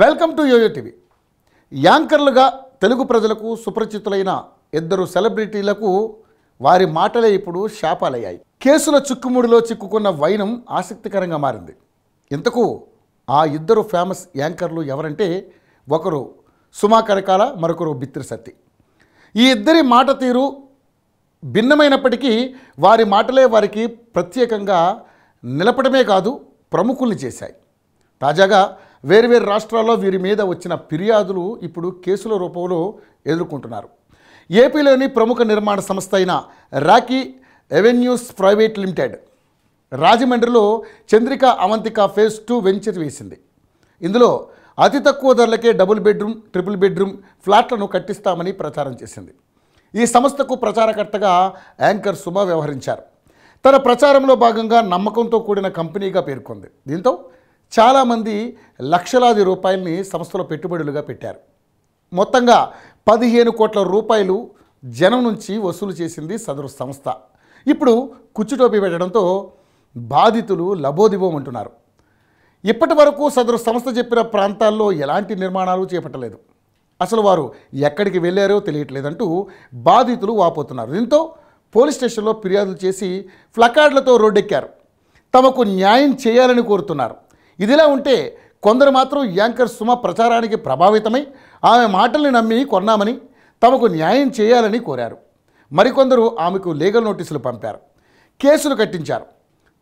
welcome to yoyo TV యాంకర్లుగా తెలుగు ప్రజలకు సుపరిచితులైన ఇద్దరు సెలబ్రిటీలకు వారి మాటలే ఇప్పుడు శాపాలయ్యాయి కేసుల చిక్కుముడిలో చిక్కుకున్న వైనం ఆసక్తికరంగా మారింది ఇంతకు ఆ ఇద్దరు ఫేమస్ యాంకర్లు ఎవరంటే ఒకరు సుమా కరకాల మరొకరు బిత్రిసత్తి సత్తి ఈ ఇద్దరి మాట తీరు భిన్నమైనప్పటికీ వారి మాటలే వారికి ప్రత్యేకంగా నిలపడమే కాదు ప్రముఖుల్ని చేశాయి తాజాగా వేరువేరు రాష్ట్రాల్లో వీరి మీద వచ్చిన ఫిర్యాదులు ఇప్పుడు కేసుల రూపంలో ఎదుర్కొంటున్నారు ఏపీలోని ప్రముఖ నిర్మాణ సంస్థ అయిన రాకీ ఎవెన్యూస్ ప్రైవేట్ లిమిటెడ్ రాజమండ్రిలో Chandrika Avantika phase two venture వేసింది ఇందులో అతి తక్కువ ధరలకే డబుల్ బెడ్రూమ్ ట్రిపుల్ బెడ్రూమ్ ఫ్లాట్లను కట్టిస్తామని ప్రచారం చేసింది ఈ సంస్థకు ప్రచారకర్తగా యాంకర్ సుమ వ్యవహరించారు తన ప్రచారంలో భాగంగా నమ్మకంతో కూడిన కంపెనీగా పేర్కొంది దీంతో చాలామంది లక్షలాది రూపాయలని సంస్థలో పెట్టుబడులుగా పెట్టారు మొత్తంగా పదిహేను కోట్ల రూపాయలు జనం నుంచి వసూలు చేసింది సదరు సంస్థ ఇప్పుడు కుచ్చుటోపి పెట్టడంతో బాధితులు లబోదిబోమంటున్నారు ఇప్పటి వరకు సదరు సంస్థ చెప్పిన ప్రాంతాల్లో ఎలాంటి నిర్మాణాలు చేపట్టలేదు అసలు వారు ఎక్కడికి వెళ్ళారో తెలియట్లేదంటూ బాధితులు వాపోతున్నారు దీంతో పోలీస్ స్టేషన్లో ఫిర్యాదులు చేసి ఫ్లకార్డులతో రోడ్డెక్కారు తమకు న్యాయం చేయాలని కోరుతున్నారు ఇదిలా ఉంటే కొందరు మాత్రం యాంకర్ సుమ ప్రచారానికి ప్రభావితమై ఆమె మాటల్ని నమ్మి కొన్నామని తమకు న్యాయం చేయాలని కోరారు మరికొందరు ఆమెకు లీగల్ నోటీసులు పంపారు కేసులు కట్టించారు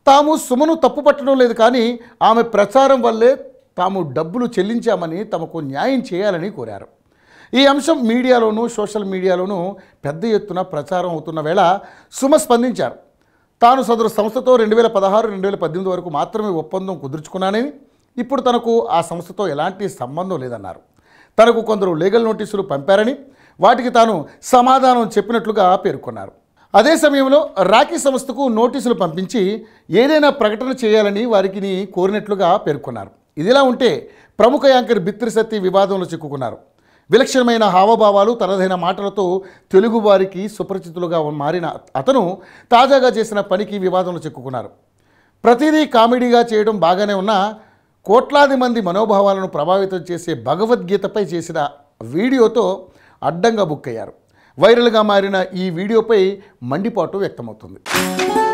తాము సుమను తప్పు పట్టడం లేదు కానీ ఆమె ప్రచారం వల్లే తాము డబ్బులు చెల్లించామని తమకు న్యాయం చేయాలని కోరారు ఈ అంశం మీడియాలోనూ సోషల్ మీడియాలోనూ పెద్ద ఎత్తున ప్రచారం అవుతున్న వేళ సుమ స్పందించారు తాను సదరు సంస్థతో రెండు వేల పదహారు రెండు వేల పద్దెనిమిది వరకు మాత్రమే ఒప్పందం కుదుర్చుకున్నానని ఇప్పుడు తనకు ఆ సంస్థతో ఎలాంటి సంబంధం లేదన్నారు తనకు కొందరు లీగల్ నోటీసులు పంపారని వాటికి తాను సమాధానం చెప్పినట్లుగా పేర్కొన్నారు అదే సమయంలో రాఖీ సంస్థకు నోటీసులు పంపించి ఏదైనా ప్రకటన చేయాలని వారికి కోరినట్లుగా పేర్కొన్నారు ఇదిలా ఉంటే ప్రముఖ యాంకర్ బిత్రి వివాదంలో చిక్కుకున్నారు విలక్షణమైన హావభావాలు తనదైన మాటలతో తెలుగువారికి సుపరిచితులుగా మారిన అతను తాజాగా చేసిన పనికి వివాదంలో చిక్కుకున్నారు ప్రతిదీ కామెడీగా చేయడం బాగానే ఉన్నా కోట్లాది మంది మనోభావాలను ప్రభావితం చేసే భగవద్గీతపై చేసిన వీడియోతో అడ్డంగా బుక్ అయ్యారు వైరల్గా మారిన ఈ వీడియోపై మండిపాటు వ్యక్తమవుతుంది